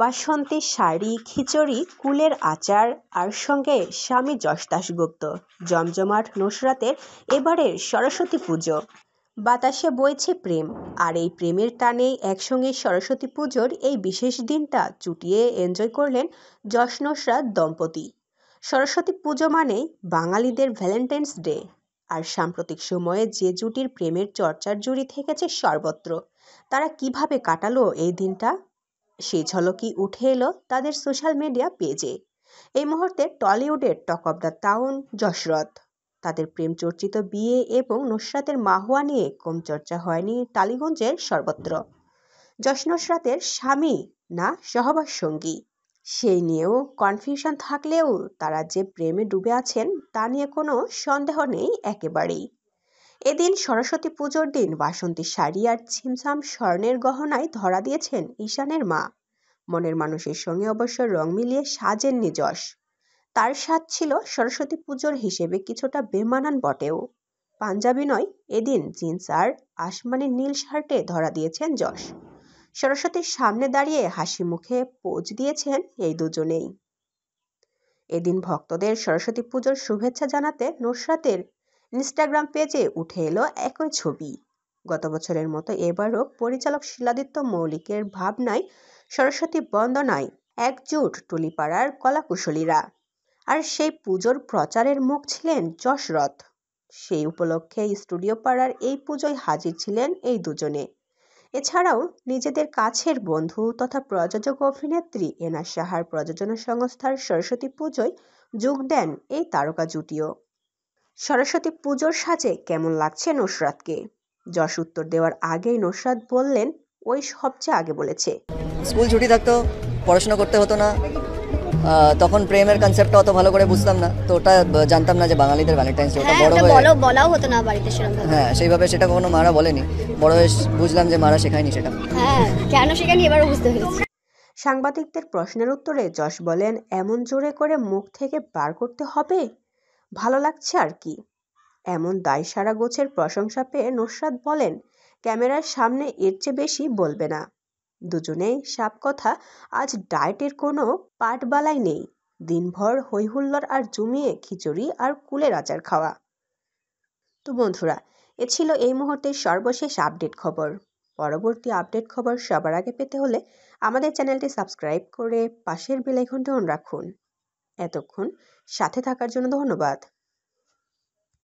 বাসন্তী শাড়ি খিচুড়ি কুলের আচার আর সঙ্গে স্বামী যশ দাশগুপ্ত জমজমাট নুসরাতের এবারের সরস্বতী পুজো বাতাসে বইছে প্রেম আর এই প্রেমের টানেই একসঙ্গে সরস্বতী পুজোর এই বিশেষ দিনটা চুটিয়ে এনজয় করলেন যশ নুসরাত দম্পতি সরস্বতী পুজো মানে বাঙালিদের ভ্যালেন্টাইন্স ডে আর সাম্প্রতিক সময়ে যে জুটির প্রেমের চর্চার জুড়ি থেকেছে সর্বত্র তারা কিভাবে কাটালো এই দিনটা সেই ঝলকই উঠে এলো তাদের সোশ্যাল মিডিয়া পেজে এই মুহূর্তে টলিউডের টক অব দ্য টাউন যশরথ তাদের প্রেম চর্চিত বিয়ে এবং নুসরাতের মাহুয়া নিয়ে কম চর্চা হয়নি টালিগঞ্জের সর্বত্র যশ নুসরাতের স্বামী না সহবাস সঙ্গী সেই নিয়েও কনফিউশন থাকলেও তারা যে প্রেমে ডুবে আছেন তা নিয়ে কোনো সন্দেহ নেই একেবারেই এদিন সরস্বতী পুজোর দিন বাসন্তী শাড়ি আর ছিমছাম স্বর্ণের গহনায় ধরা দিয়েছেন ঈশানের মা মনের মানুষের সঙ্গে অবশ্য রং মিলিয়ে সাজেননি যশ তার স্বাদ ছিল সরস্বতী পুজোর হিসেবে কিছুটা বেমানান বটেও পাঞ্জাবি নয় এদিন জিন্স আর আসমানি নীল শার্টে ধরা দিয়েছেন যশ সরস্বতীর সামনে দাঁড়িয়ে হাসি মুখে পোজ দিয়েছেন এই দুজনেই এদিন ভক্তদের সরস্বতী পুজোর শুভেচ্ছা জানাতে নুসরাতের ইনস্টাগ্রাম পেজে উঠে এলো একই ছবি গত বছরের মতো এবারও পরিচালক শিলাদিত্য মৌলিকের ভাবনায় সরস্বতী বন্দনায় একজোট টুলিপাড়ার কলাকুশলীরা আর সেই পুজোর প্রচারের মুখ ছিলেন যশরথ সেই উপলক্ষে স্টুডিও পাড়ার এই পুজোয় হাজির ছিলেন এই দুজনে এছাড়াও নিজেদের কাছের বন্ধু তথা প্রযোজক অভিনেত্রী এনা সাহার প্রযোজনা সংস্থার সরস্বতী পুজোয় যোগ দেন এই তারকা জুটিও সরস্বতী পুজোর সাজে কেমন লাগছে নুসরাতকে যশ উত্তর দেওয়ার আগেই নুসরাত বললেন ওই সবচেয়ে আগে বলেছে স্কুল ছুটি থাকতো পড়াশোনা করতে হতো না তখন প্রেমের কনসেপ্টটা অত ভালো করে বুঝতাম না তো ওটা জানতাম না যে বাঙালিদের ভ্যালেন্টাইন্স ডে ওটা হ্যাঁ, বড় হয়ে বলাও হতো না বাড়িতে সেরকম হ্যাঁ সেইভাবে সেটা কখনো মারা বলেনি বড় হয়ে বুঝলাম যে মারা শেখায়নি সেটা হ্যাঁ কেন শেখায়নি এবার বুঝতে পেরেছি সাংবাদিকদের প্রশ্নের উত্তরে যশ বলেন এমন জোরে করে মুখ থেকে বার করতে হবে ভালো লাগছে আর কি এমন দায়সারা গোছের প্রশংসা পেয়ে নুসরাত বলেন ক্যামেরার সামনে এর চেয়ে বেশি বলবে না দুজনেই সাপ কথা আজ ডায়েটের কোনো পাটবালাই নেই দিনভর হৈহুল্লর আর জমিয়ে খিচুড়ি আর কুলের আচার খাওয়া তো বন্ধুরা এ ছিল এই মুহূর্তের সর্বশেষ আপডেট খবর পরবর্তী আপডেট খবর সবার আগে পেতে হলে আমাদের চ্যানেলটি সাবস্ক্রাইব করে পাশের বেলাইকনটি অন রাখুন এতক্ষণ সাথে থাকার জন্য ধন্যবাদ